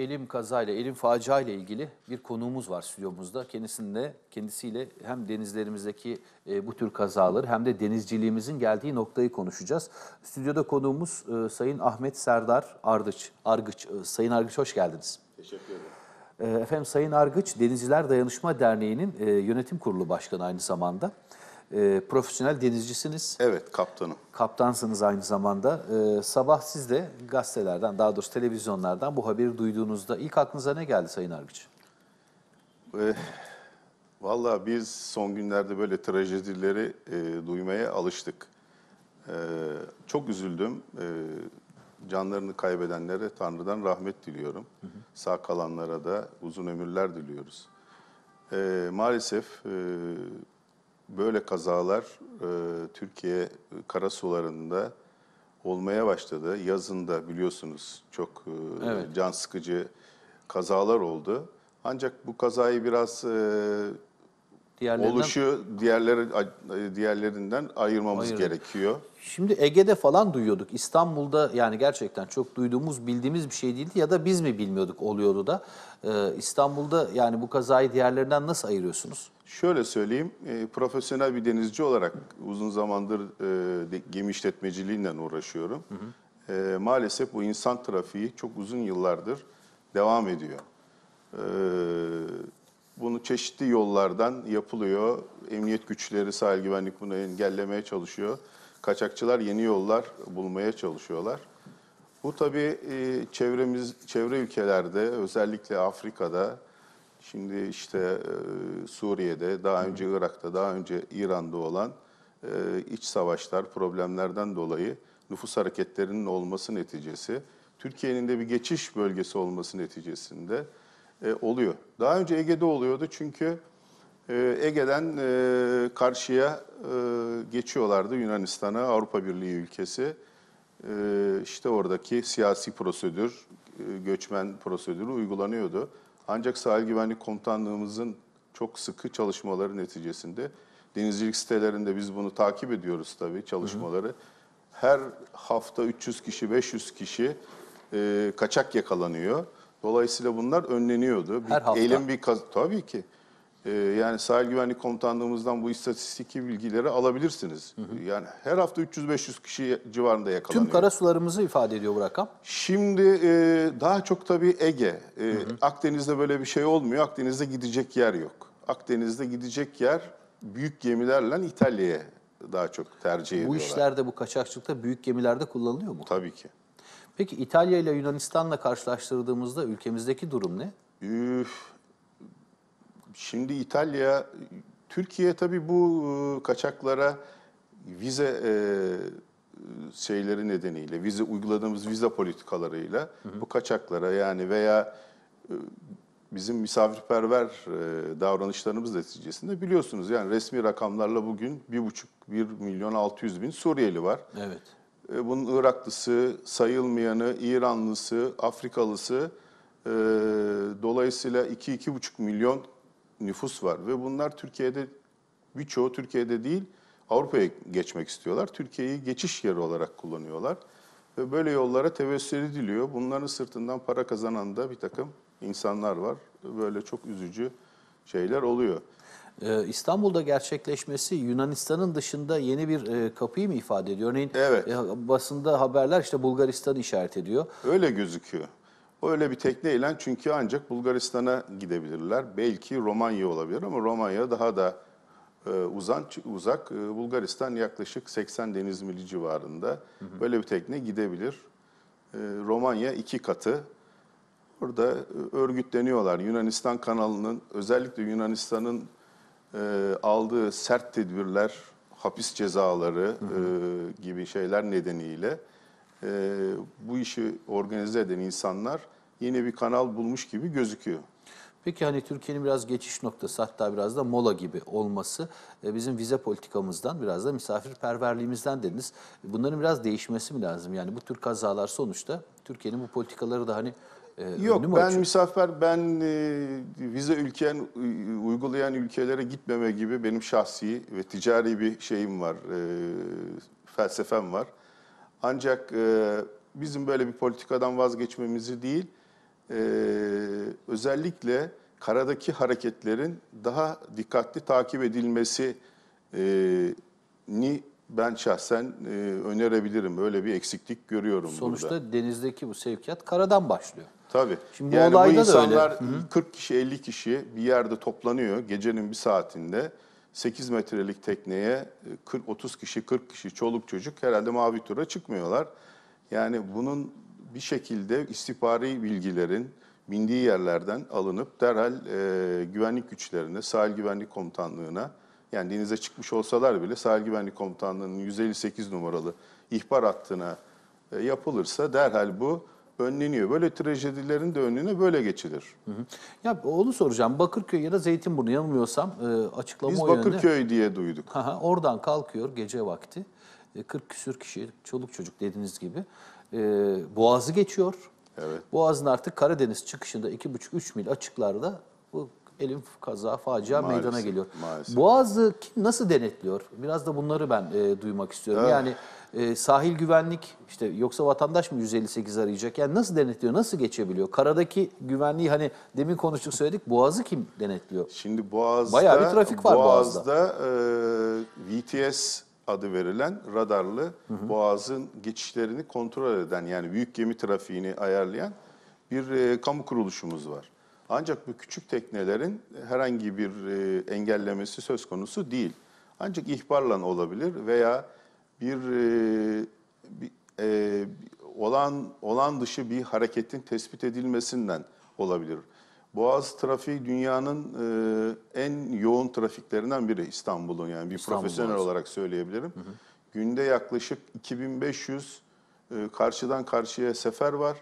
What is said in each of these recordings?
elim kazayla, elim facia ile ilgili bir konuğumuz var stüdyomuzda. Kendisinde kendisiyle hem denizlerimizdeki e, bu tür kazaları hem de denizciliğimizin geldiği noktayı konuşacağız. Stüdyoda konuğumuz e, Sayın Ahmet Serdar Ardıç, Argıç. E, Sayın Argıç hoş geldiniz. Teşekkür ederim. E, efendim Sayın Argıç, Denizciler Dayanışma Derneği'nin e, yönetim kurulu başkanı aynı zamanda e, profesyonel denizcisiniz. Evet, kaptanım. Kaptansınız aynı zamanda. E, sabah siz de gazetelerden, daha doğrusu televizyonlardan bu haberi duyduğunuzda ilk aklınıza ne geldi Sayın Argıç? E, ee, Valla biz son günlerde böyle trajedileri e, duymaya alıştık. E, çok üzüldüm. E, canlarını kaybedenlere Tanrı'dan rahmet diliyorum. Hı hı. Sağ kalanlara da uzun ömürler diliyoruz. E, maalesef... E, böyle kazalar e, Türkiye e, karasularında olmaya başladı. Yazında biliyorsunuz çok e, evet. can sıkıcı kazalar oldu. Ancak bu kazayı biraz e, Diğerlerinden... Oluşu diğerleri, diğerlerinden ayırmamız Ayırın. gerekiyor. Şimdi Ege'de falan duyuyorduk. İstanbul'da yani gerçekten çok duyduğumuz, bildiğimiz bir şey değildi ya da biz mi bilmiyorduk oluyordu da. Ee, İstanbul'da yani bu kazayı diğerlerinden nasıl ayırıyorsunuz? Şöyle söyleyeyim, e, profesyonel bir denizci olarak uzun zamandır e, de, gemi işletmeciliğinden uğraşıyorum. Hı hı. E, maalesef bu insan trafiği çok uzun yıllardır devam ediyor. Evet bunu çeşitli yollardan yapılıyor. Emniyet güçleri, sahil güvenlik bunu engellemeye çalışıyor. Kaçakçılar yeni yollar bulmaya çalışıyorlar. Bu tabii e, çevremiz, çevre ülkelerde özellikle Afrika'da, şimdi işte e, Suriye'de, daha önce Irak'ta, daha önce İran'da olan e, iç savaşlar, problemlerden dolayı nüfus hareketlerinin olması neticesi, Türkiye'nin de bir geçiş bölgesi olması neticesinde e, oluyor. Daha önce Ege'de oluyordu çünkü e, Ege'den e, karşıya e, geçiyorlardı Yunanistan'a, Avrupa Birliği ülkesi. E, işte oradaki siyasi prosedür, e, göçmen prosedürü uygulanıyordu. Ancak Sahil Güvenlik Komutanlığımızın çok sıkı çalışmaları neticesinde denizcilik sitelerinde biz bunu takip ediyoruz tabii çalışmaları. Hı hı. Her hafta 300 kişi, 500 kişi e, kaçak yakalanıyor. Dolayısıyla bunlar önleniyordu. Bir, Her hafta. Elin bir kaz tabii ki. Ee, yani sahil güvenlik komutanlığımızdan bu istatistik bilgileri alabilirsiniz. Hı hı. Yani her hafta 300-500 kişi civarında yakalanıyor. Tüm karasularımızı ifade ediyor bu rakam. Şimdi e, daha çok tabii Ege. E, hı hı. Akdeniz'de böyle bir şey olmuyor. Akdeniz'de gidecek yer yok. Akdeniz'de gidecek yer büyük gemilerle İtalya'ya daha çok tercih bu ediyorlar. Bu işlerde bu kaçakçılıkta büyük gemilerde kullanılıyor mu? Tabii ki. Peki İtalya ile Yunanistan'la karşılaştırdığımızda ülkemizdeki durum ne? Üf. Şimdi İtalya, Türkiye tabii bu ıı, kaçaklara vize e, şeyleri nedeniyle, vize uyguladığımız vize politikalarıyla hı hı. bu kaçaklara yani veya ıı, bizim misafirperver davranışlarımız neticesinde biliyorsunuz yani resmi rakamlarla bugün 1,5 1 milyon 600 bin Suriyeli var. Evet. E, bunun Iraklısı, sayılmayanı, İranlısı, Afrikalısı e, dolayısıyla 2-2,5 milyon nüfus var ve bunlar Türkiye'de birçoğu Türkiye'de değil Avrupa'ya geçmek istiyorlar. Türkiye'yi geçiş yeri olarak kullanıyorlar ve böyle yollara tevessül ediliyor. Bunların sırtından para kazanan da bir takım insanlar var. Böyle çok üzücü şeyler oluyor. Ee, İstanbul'da gerçekleşmesi Yunanistan'ın dışında yeni bir e, kapıyı mı ifade ediyor? Örneğin evet. E, basında haberler işte Bulgaristan'ı işaret ediyor. Öyle gözüküyor. Öyle bir tekneyle çünkü ancak Bulgaristan'a gidebilirler. Belki Romanya olabilir ama Romanya daha da e, uzan, uzak. Bulgaristan yaklaşık 80 deniz mili civarında. Böyle bir tekne gidebilir. Romanya iki katı Orada e, örgütleniyorlar. Yunanistan kanalının özellikle Yunanistan'ın e, aldığı sert tedbirler, hapis cezaları hı hı. E, gibi şeyler nedeniyle e, bu işi organize eden insanlar yeni bir kanal bulmuş gibi gözüküyor. Peki hani Türkiye'nin biraz geçiş noktası hatta biraz da mola gibi olması e, bizim vize politikamızdan biraz da misafirperverliğimizden dediniz. Bunların biraz değişmesi mi lazım? Yani bu tür kazalar sonuçta Türkiye'nin bu politikaları da hani ee, Yok ben açıyor? misafir ben e, vize ülken uygulayan ülkelere gitmeme gibi benim şahsi ve ticari bir şeyim var. E, felsefem var. Ancak e, bizim böyle bir politikadan vazgeçmemizi değil e, özellikle karadaki hareketlerin daha dikkatli takip edilmesi e, ni ben şahsen e, önerebilirim. böyle bir eksiklik görüyorum Sonuçta burada. denizdeki bu sevkiyat karadan başlıyor. Tabii. Şimdi yani bu, olayda bu insanlar da öyle. 40 kişi 50 kişi bir yerde toplanıyor gecenin bir saatinde. 8 metrelik tekneye 40 e, 30 kişi 40 kişi çoluk çocuk herhalde mavi tura çıkmıyorlar. Yani bunun bir şekilde istihbari bilgilerin bindiği yerlerden alınıp derhal e, güvenlik güçlerine, sahil güvenlik komutanlığına yani denize çıkmış olsalar bile Sahil Güvenlik Komutanlığı'nın 158 numaralı ihbar hattına e, yapılırsa derhal bu önleniyor. Böyle trajedilerin de önüne böyle geçilir. Hı hı. Ya onu soracağım. Bakırköy ya da Zeytinburnu yanılmıyorsam e, açıklama Biz o yönde. Bakırköy diye duyduk. Aha, oradan kalkıyor gece vakti. E, 40 küsür kişi, çoluk çocuk dediğiniz gibi. E, boğazı geçiyor. Evet. Boğazın artık Karadeniz çıkışında 2,5-3 mil açıklarda bu elim kaza, facia maalesef, meydana geliyor. Maalesef. Boğaz'ı kim nasıl denetliyor? Biraz da bunları ben e, duymak istiyorum. Evet. Yani e, sahil güvenlik işte yoksa vatandaş mı 158 arayacak? Yani nasıl denetliyor? Nasıl geçebiliyor? Karadaki güvenliği hani demin konuştuk söyledik. Boğaz'ı kim denetliyor? Şimdi Boğaz'da bayağı bir trafik var Boğaz'da. Boğaz'da e, VTS adı verilen radarlı hı hı. boğazın geçişlerini kontrol eden yani büyük gemi trafiğini ayarlayan bir e, kamu kuruluşumuz var. Ancak bu küçük teknelerin herhangi bir e, engellemesi söz konusu değil. Ancak ihbarla olabilir veya bir, e, bir e, olan olan dışı bir hareketin tespit edilmesinden olabilir. Boğaz trafiği dünyanın e, en yoğun trafiklerinden biri İstanbul'un yani bir İstanbul profesyonel Boğaz. olarak söyleyebilirim. Hı hı. Günde yaklaşık 2500 e, karşıdan karşıya sefer var.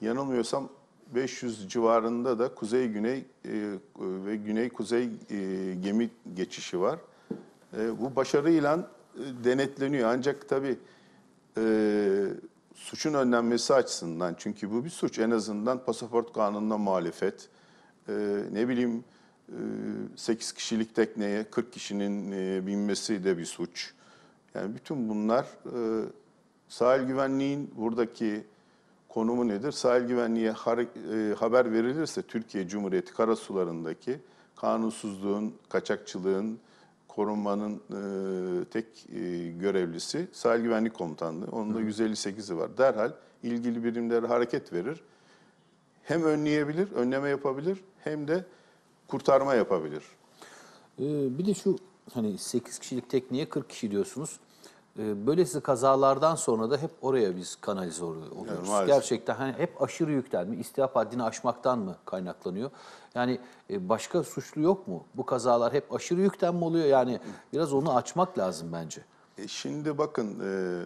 Yanılmıyorsam 500 civarında da kuzey-güney e, ve güney-kuzey e, gemi geçişi var. E, bu başarıyla e, denetleniyor. Ancak tabii suçun önlenmesi açısından çünkü bu bir suç. En azından pasaport kanununa muhalefet, ne bileyim e, 8 kişilik tekneye 40 kişinin binmesi de bir suç. Yani bütün bunlar sahil güvenliğin buradaki konumu nedir? Sahil güvenliğe haber verilirse Türkiye Cumhuriyeti karasularındaki kanunsuzluğun, kaçakçılığın, korunmanın e, tek e, görevlisi sahil güvenlik komutanlığı. Onun da 158'i var. Derhal ilgili birimlere hareket verir. Hem önleyebilir, önleme yapabilir hem de kurtarma yapabilir. Ee, bir de şu hani 8 kişilik tekniğe 40 kişi diyorsunuz. Ee, böylesi kazalardan sonra da hep oraya biz kanalize oluyoruz. Evet, Gerçekten hani hep aşırı yükten mi, istihap haddini aşmaktan mı kaynaklanıyor? Yani e, başka suçlu yok mu? Bu kazalar hep aşırı yükten mi oluyor? Yani biraz onu açmak lazım bence. E şimdi bakın e,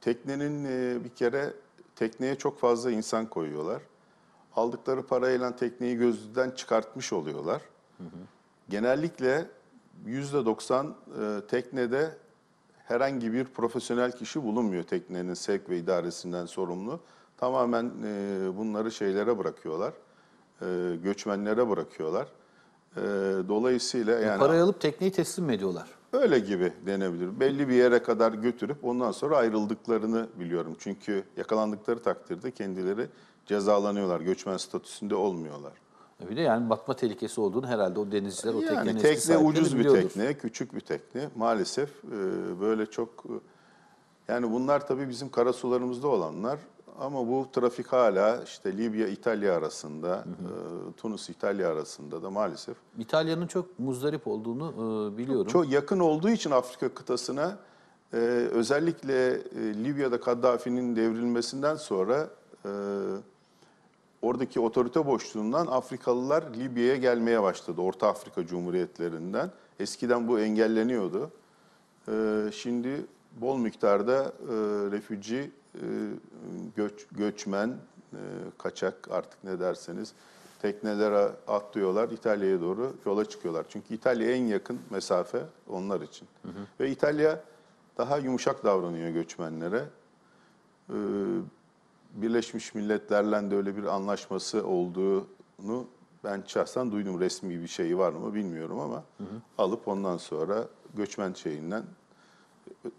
teknenin e, bir kere tekneye çok fazla insan koyuyorlar. Aldıkları parayla tekneyi gözden çıkartmış oluyorlar. Hı hı. Genellikle %90 e, teknede herhangi bir profesyonel kişi bulunmuyor teknenin sevk ve idaresinden sorumlu. Tamamen e, bunları şeylere bırakıyorlar, e, göçmenlere bırakıyorlar. E, dolayısıyla yani... Parayı alıp tekneyi teslim ediyorlar? Öyle gibi denebilir. Belli bir yere kadar götürüp ondan sonra ayrıldıklarını biliyorum. Çünkü yakalandıkları takdirde kendileri cezalanıyorlar. Göçmen statüsünde olmuyorlar. Öyle yani batma tehlikesi olduğunu herhalde o denizciler o yani teknenin tekne ucuz bir tekne, küçük bir tekne. Maalesef e, böyle çok e, yani bunlar tabii bizim karasularımızda olanlar ama bu trafik hala işte Libya İtalya arasında, hı hı. E, Tunus İtalya arasında da maalesef. İtalya'nın çok muzdarip olduğunu biliyorum. Çok, yakın olduğu için Afrika kıtasına özellikle Libya'da Kaddafi'nin devrilmesinden sonra oradaki otorite boşluğundan Afrikalılar Libya'ya gelmeye başladı. Orta Afrika Cumhuriyetlerinden. Eskiden bu engelleniyordu. E, şimdi bol miktarda e, refüji, e, göç, göçmen, e, kaçak artık ne derseniz teknelere atlıyorlar İtalya'ya doğru yola çıkıyorlar. Çünkü İtalya en yakın mesafe onlar için. Hı hı. Ve İtalya daha yumuşak davranıyor göçmenlere. Ee, Birleşmiş Milletler'le de öyle bir anlaşması olduğunu ben şahsen duydum resmi bir şeyi var mı bilmiyorum ama hı hı. alıp ondan sonra göçmen şeyinden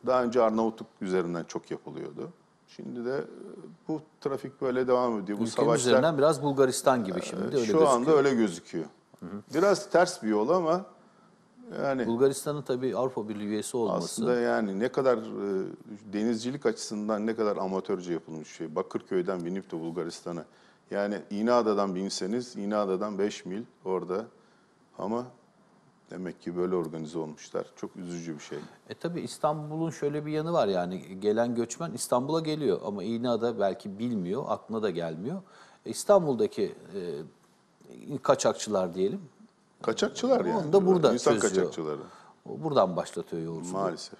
daha önce Arnavutluk üzerinden çok yapılıyordu. Şimdi de e, bu trafik böyle devam ediyor. Bu Ülkenin savaşlar üzerinden biraz Bulgaristan gibi e, şimdi öyle Şu gözüküyor. anda öyle gözüküyor. Hı hı. Biraz ters bir yol ama yani Bulgaristan'ın tabii Avrupa Birliği üyesi olması. Aslında yani ne kadar e, denizcilik açısından ne kadar amatörce yapılmış şey. Bakırköy'den binip de Bulgaristan'a. Yani İğneada'dan binseniz İğneada'dan 5 mil orada ama demek ki böyle organize olmuşlar. Çok üzücü bir şey. E tabii İstanbul'un şöyle bir yanı var yani gelen göçmen İstanbul'a geliyor ama İğneada belki bilmiyor, aklına da gelmiyor. E, İstanbul'daki e, kaçakçılar diyelim Kaçakçılar yani. Onu da burada İnsan çözüyor. kaçakçıları. Buradan başlatıyor yolculuğu. Maalesef.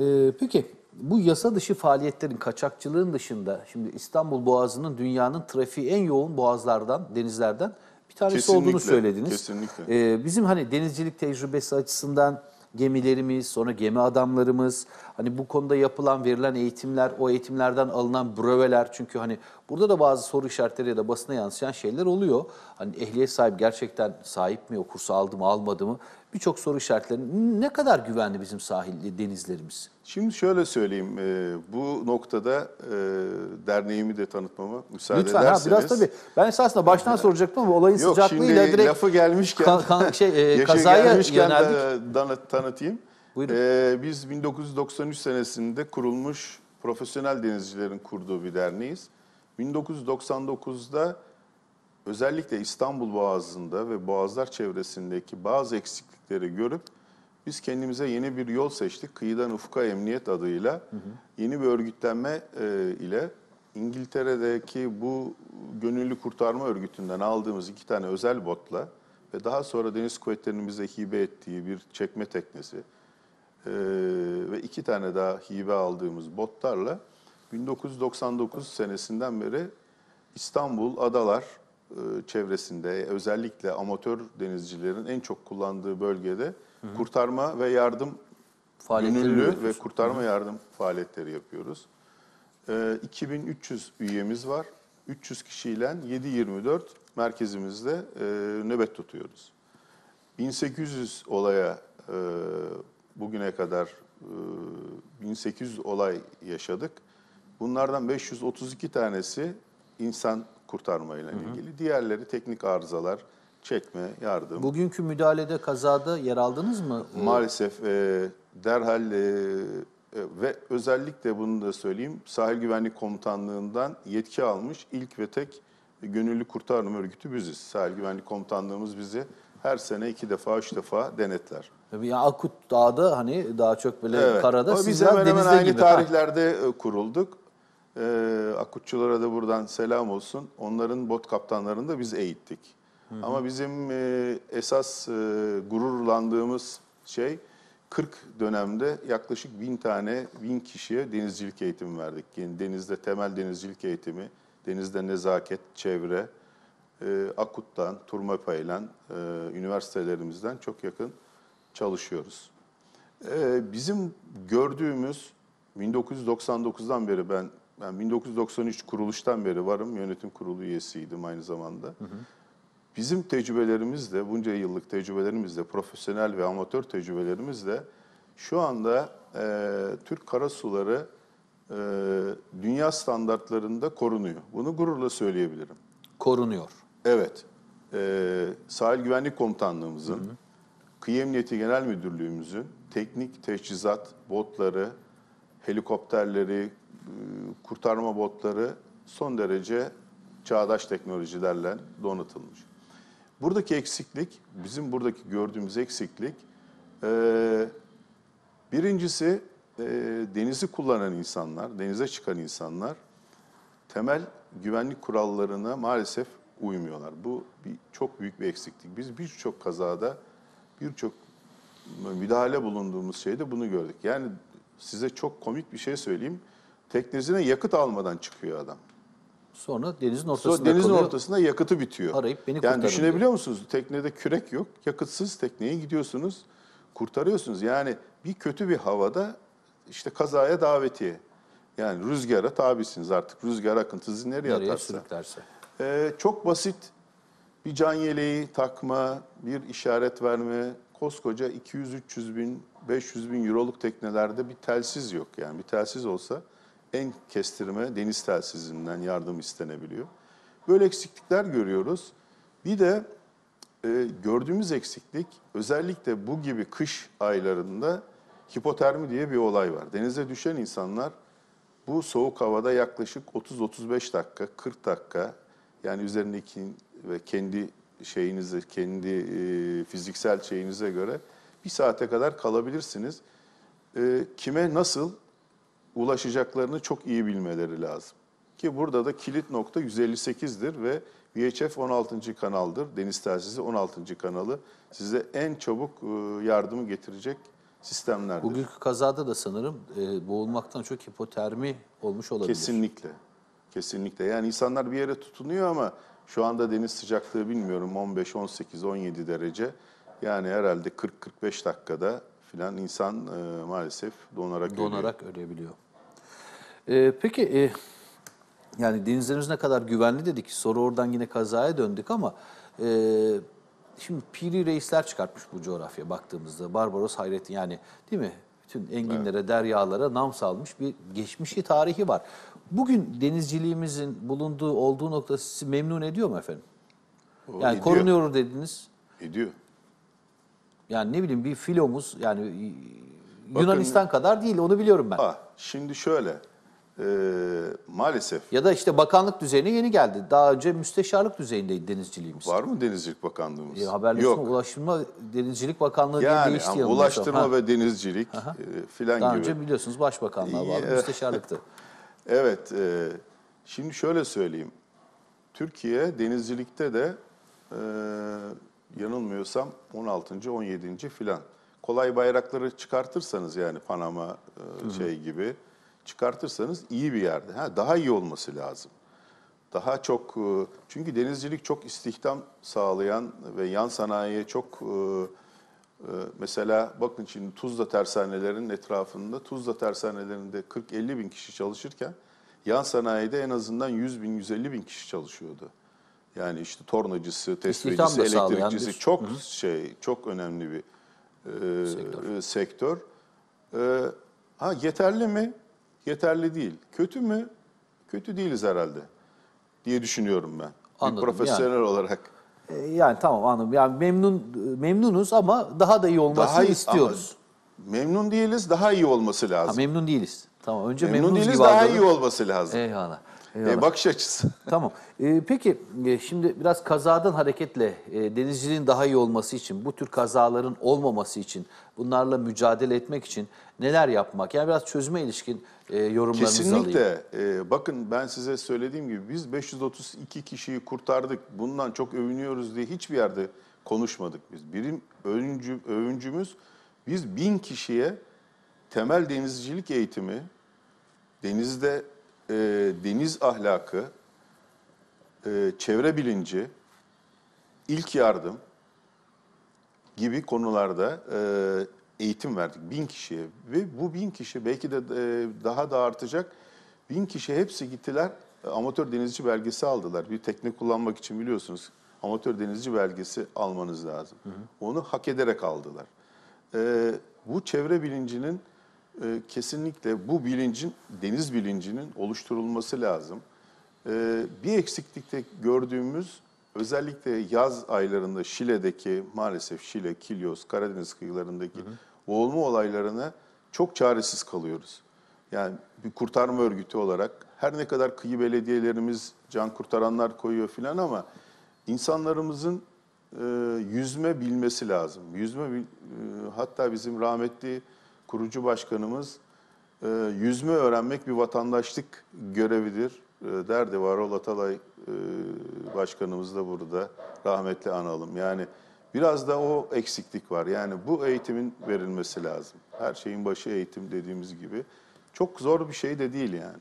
Ee, peki bu yasa dışı faaliyetlerin kaçakçılığın dışında şimdi İstanbul Boğazı'nın dünyanın trafiği en yoğun boğazlardan, denizlerden bir tanesi kesinlikle, olduğunu söylediniz. Kesinlikle. Ee, bizim hani denizcilik tecrübesi açısından gemilerimiz, sonra gemi adamlarımız, hani bu konuda yapılan verilen eğitimler, o eğitimlerden alınan bröveler, çünkü hani burada da bazı soru işaretleri ya da basına yansıyan şeyler oluyor. Hani ehliyet sahibi gerçekten sahip mi, o kursu aldı mı almadı mı? birçok soru işaretleri. Ne kadar güvenli bizim sahil e, denizlerimiz? Şimdi şöyle söyleyeyim. E, bu noktada e, derneğimi de tanıtmama müsaade Lütfen, ederseniz. Lütfen biraz tabii. Ben esasında baştan soracaktım ama olayın Yok, sıcaklığıyla direkt lafı gelmişken, kan, kan, şey, e, kazaya gelmişken yöneldik. De, tanıtayım. Buyurun. E, biz 1993 senesinde kurulmuş profesyonel denizcilerin kurduğu bir derneğiz. 1999'da özellikle İstanbul Boğazı'nda ve Boğazlar çevresindeki bazı eksiklikleri görüp biz kendimize yeni bir yol seçtik. Kıyıdan Ufka Emniyet adıyla yeni bir örgütlenme e, ile İngiltere'deki bu gönüllü kurtarma örgütünden aldığımız iki tane özel botla ve daha sonra Deniz Kuvvetleri'nin bize hibe ettiği bir çekme teknesi e, ve iki tane daha hibe aldığımız botlarla 1999 senesinden beri İstanbul, Adalar, e, çevresinde özellikle amatör denizcilerin en çok kullandığı bölgede Hı-hı. kurtarma ve yardım faaliyetleri ve kurtarma Hı-hı. yardım faaliyetleri yapıyoruz. E, 2300 üyemiz var. 300 kişiyle 724 merkezimizde e, nöbet tutuyoruz. 1800 olaya e, bugüne kadar e, 1800 olay yaşadık. Bunlardan 532 tanesi insan kurtarmayla ilgili. Diğerleri teknik arızalar, çekme, yardım. Bugünkü müdahalede kazada yer aldınız mı? Maalesef e, derhal e, e, ve özellikle bunu da söyleyeyim Sahil Güvenlik Komutanlığı'ndan yetki almış ilk ve tek gönüllü kurtarma örgütü biziz. Sahil Güvenlik Komutanlığımız bizi her sene iki defa, üç defa denetler. Tabii yani Akut dağda hani daha çok böyle evet. karada, Ama Biz hemen hemen aynı tarihlerde e, kurulduk. Ee, akutçulara da buradan selam olsun. Onların bot kaptanlarını da biz eğittik. Hı hı. Ama bizim e, esas e, gururlandığımız şey 40 dönemde yaklaşık 1000 tane 1000 kişiye denizcilik eğitimi verdik. Yani denizde temel denizcilik eğitimi, denizde nezaket, çevre, e, Akut'tan, Turmapa'yla, ile üniversitelerimizden çok yakın çalışıyoruz. E, bizim gördüğümüz 1999'dan beri ben ben 1993 kuruluştan beri varım. Yönetim kurulu üyesiydim aynı zamanda. Hı hı. Bizim tecrübelerimizle, bunca yıllık tecrübelerimizle, profesyonel ve amatör tecrübelerimizle şu anda e, Türk karasuları e, dünya standartlarında korunuyor. Bunu gururla söyleyebilirim. Korunuyor. Evet. E, Sahil Güvenlik Komutanlığımızın, hı hı. Kıyı Emniyeti Genel Müdürlüğümüzün teknik teçhizat, botları, helikopterleri, e, kurtarma botları son derece çağdaş teknolojilerle donatılmış. Buradaki eksiklik, bizim buradaki gördüğümüz eksiklik, e, birincisi e, denizi kullanan insanlar, denize çıkan insanlar temel güvenlik kurallarına maalesef uymuyorlar. Bu bir, çok büyük bir eksiklik. Biz birçok kazada, birçok müdahale bulunduğumuz şeyde bunu gördük. Yani size çok komik bir şey söyleyeyim. Teknesine yakıt almadan çıkıyor adam. Sonra denizin ortasında Sonra denizin kalıyor. ortasında yakıtı bitiyor. Arayıp beni yani düşünebiliyor diyor. musunuz? Teknede kürek yok. Yakıtsız tekneye gidiyorsunuz. Kurtarıyorsunuz. Yani bir kötü bir havada işte kazaya davetiye. Yani rüzgara tabisiniz artık. Rüzgar akıntı nereye, nereye atarsa. Sürüklerse. Ee, çok basit bir can yeleği takma, bir işaret verme. Koskoca 200-300 bin, 500 bin euroluk teknelerde bir telsiz yok. Yani bir telsiz olsa en kestirme deniz telsizinden yardım istenebiliyor. Böyle eksiklikler görüyoruz. Bir de e, gördüğümüz eksiklik özellikle bu gibi kış aylarında hipotermi diye bir olay var. Denize düşen insanlar bu soğuk havada yaklaşık 30-35 dakika, 40 dakika yani üzerindeki ve kendi şeyinize, kendi e, fiziksel şeyinize göre bir saate kadar kalabilirsiniz. E, kime nasıl ulaşacaklarını çok iyi bilmeleri lazım. Ki burada da kilit nokta 158'dir ve VHF 16. kanaldır. Deniz telsizi 16. kanalı size en çabuk e, yardımı getirecek sistemlerdir. Bugünkü kazada da sanırım e, boğulmaktan çok hipotermi olmuş olabilir. Kesinlikle. Kesinlikle. Yani insanlar bir yere tutunuyor ama şu anda deniz sıcaklığı bilmiyorum 15, 18, 17 derece. Yani herhalde 40-45 dakikada filan insan e, maalesef donarak, donarak ölüyor. ölebiliyor. Ee, peki e, yani denizlerimiz ne kadar güvenli dedik. Soru oradan yine kazaya döndük ama e, şimdi Piri reisler çıkartmış bu coğrafya baktığımızda. Barbaros Hayrettin yani değil mi? Bütün enginlere, evet. deryalara nam salmış bir geçmişi tarihi var. Bugün denizciliğimizin bulunduğu olduğu noktası memnun ediyor mu efendim? O yani ediyor. korunuyor dediniz. Ediyor. Yani ne bileyim bir filomuz yani e, Bakın, Yunanistan kadar değil onu biliyorum ben. Ha, ah, şimdi şöyle e, maalesef. Ya da işte bakanlık düzeyine yeni geldi. Daha önce müsteşarlık düzeyindeydi denizciliğimiz. Var mı Denizcilik Bakanlığımız? E, haberleşme, Yok. Ulaştırma, Denizcilik Bakanlığı yani, diye değişti. Yani Ulaştırma sonra. ve Denizcilik e, filan gibi. Daha önce biliyorsunuz Başbakanlığa bağlı müsteşarlıktı. evet, e, şimdi şöyle söyleyeyim. Türkiye denizcilikte de e, yanılmıyorsam 16. 17. filan. Kolay bayrakları çıkartırsanız yani Panama e, şey gibi çıkartırsanız iyi bir yerde. Ha, daha iyi olması lazım. Daha çok e, çünkü denizcilik çok istihdam sağlayan ve yan sanayiye çok e, e mesela bakın şimdi Tuzla tersanelerinin etrafında Tuzla tersanelerinde 40-50 bin kişi çalışırken yan sanayide en azından 100 bin 150 bin kişi çalışıyordu. Yani işte tornacısı, tesbihçisi, elektrikçisi çok Hı. şey, çok önemli bir e, sektör. E, sektör. E, ha yeterli mi? Yeterli değil. Kötü mü? Kötü değiliz herhalde diye düşünüyorum ben. Anladım. Bir profesyonel yani. olarak. E, yani tamam anladım. Yani memnun memnunuz ama daha da iyi olmasını daha iyi, istiyoruz. Memnun değiliz, daha iyi olması lazım. Ha, memnun değiliz. Tamam. Önce memnun değiliz, daha aldım. iyi olması lazım. Eyvallah. E, bakış açısı. tamam. E, peki e, şimdi biraz kazadan hareketle e, denizciliğin daha iyi olması için, bu tür kazaların olmaması için, bunlarla mücadele etmek için neler yapmak? Yani biraz çözüme ilişkin e, yorumlarınızı Kesinlikle. alayım. Kesinlikle. E, bakın ben size söylediğim gibi biz 532 kişiyi kurtardık. Bundan çok övünüyoruz diye hiçbir yerde konuşmadık biz. Birim övüncü, övüncümüz biz bin kişiye temel denizcilik eğitimi, denizde e, deniz ahlakı, e, çevre bilinci, ilk yardım gibi konularda e, eğitim verdik bin kişiye. Ve bu bin kişi belki de e, daha da artacak. Bin kişi hepsi gittiler amatör denizci belgesi aldılar. Bir tekne kullanmak için biliyorsunuz amatör denizci belgesi almanız lazım. Hı hı. Onu hak ederek aldılar. Ee, bu çevre bilincinin e, kesinlikle bu bilincin, deniz bilincinin oluşturulması lazım. E, bir eksiklikte gördüğümüz özellikle yaz aylarında Şile'deki maalesef Şile, Kilyos, Karadeniz kıyılarındaki hı hı. boğulma olaylarına çok çaresiz kalıyoruz. Yani bir kurtarma örgütü olarak her ne kadar kıyı belediyelerimiz can kurtaranlar koyuyor filan ama insanlarımızın e, yüzme bilmesi lazım. Yüzme e, hatta bizim rahmetli kurucu başkanımız e, yüzme öğrenmek bir vatandaşlık görevidir e, derdi. Varol Atalay e, başkanımız da burada rahmetli analım. Yani biraz da o eksiklik var. Yani bu eğitimin verilmesi lazım. Her şeyin başı eğitim dediğimiz gibi. Çok zor bir şey de değil yani.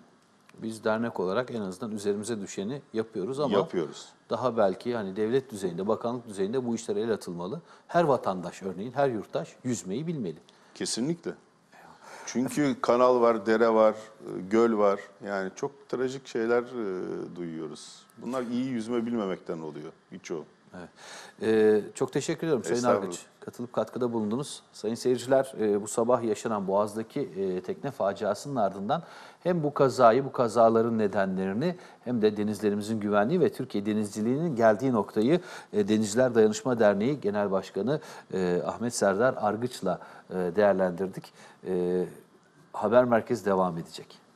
Biz dernek olarak en azından üzerimize düşeni yapıyoruz ama yapıyoruz. daha belki hani devlet düzeyinde, bakanlık düzeyinde bu işlere el atılmalı. Her vatandaş örneğin, her yurttaş yüzmeyi bilmeli. Kesinlikle. Çünkü kanal var, dere var, e, göl var. Yani çok trajik şeyler e, duyuyoruz. Bunlar iyi yüzme bilmemekten oluyor birçoğu. Evet. Ee, çok teşekkür ediyorum Sayın Argıç. Katılıp katkıda bulundunuz. Sayın seyirciler e, bu sabah yaşanan Boğaz'daki e, tekne faciasının ardından hem bu kazayı, bu kazaların nedenlerini hem de denizlerimizin güvenliği ve Türkiye denizciliğinin geldiği noktayı e, Denizciler Dayanışma Derneği Genel Başkanı e, Ahmet Serdar Argıç'la e, değerlendirdik. E, haber merkezi devam edecek.